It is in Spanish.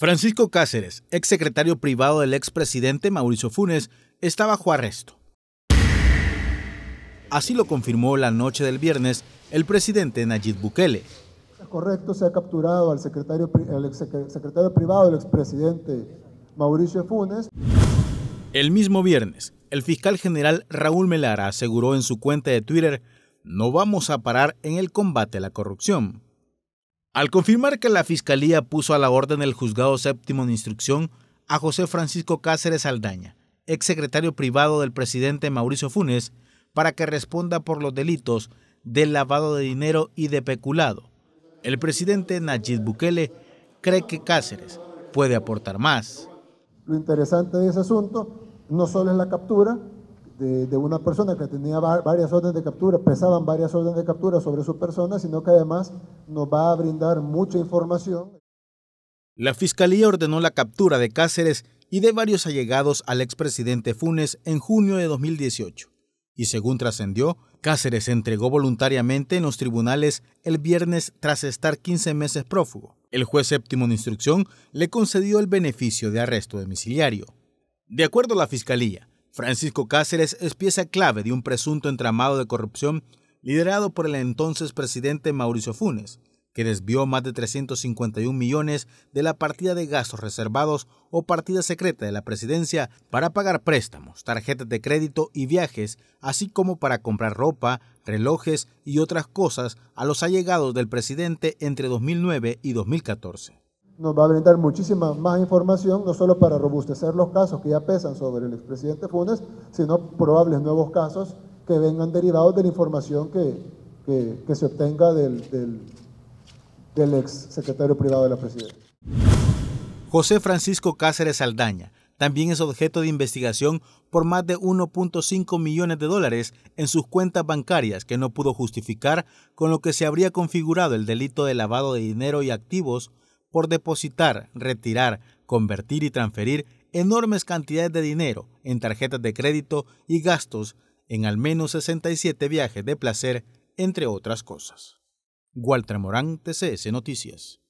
Francisco Cáceres, ex secretario privado del expresidente Mauricio Funes, está bajo arresto. Así lo confirmó la noche del viernes el presidente Nayib Bukele. Es correcto, se ha capturado al secretario, privado del expresidente Mauricio Funes. El mismo viernes, el fiscal general Raúl Melara aseguró en su cuenta de Twitter, no vamos a parar en el combate a la corrupción. Al confirmar que la Fiscalía puso a la orden el Juzgado Séptimo de Instrucción a José Francisco Cáceres Aldaña, ex secretario privado del presidente Mauricio Funes, para que responda por los delitos de lavado de dinero y de peculado, el presidente Nayib Bukele cree que Cáceres puede aportar más. Lo interesante de ese asunto no solo es la captura, de, una persona que tenía varias órdenes de captura, pesaban varias órdenes de captura sobre su persona, sino que además nos va a brindar mucha información. La Fiscalía ordenó la captura de Cáceres y de varios allegados al expresidente Funes en junio de 2018. Y según trascendió, Cáceres se entregó voluntariamente en los tribunales el viernes tras estar 15 meses prófugo. El juez séptimo de instrucción le concedió el beneficio de arresto domiciliario. De acuerdo a la Fiscalía, Francisco Cáceres es pieza clave de un presunto entramado de corrupción liderado por el entonces presidente Mauricio Funes, que desvió más de 351 millones de la partida de gastos reservados o partida secreta de la presidencia para pagar préstamos, tarjetas de crédito y viajes, así como para comprar ropa, relojes y otras cosas a los allegados del presidente entre 2009 y 2014 nos va a brindar muchísima más información, no solo para robustecer los casos que ya pesan sobre el expresidente Funes, sino probables nuevos casos que vengan derivados de la información que, que, se obtenga del, del, ex secretario privado de la presidencia. José Francisco Cáceres Aldaña también es objeto de investigación por más de 1.5 millones de dólares en sus cuentas bancarias que no pudo justificar, con lo que se habría configurado el delito de lavado de dinero y activos por depositar, retirar, convertir y transferir enormes cantidades de dinero en tarjetas de crédito y gastos en al menos 67 viajes de placer, entre otras cosas. Walter Morán, TCS Noticias.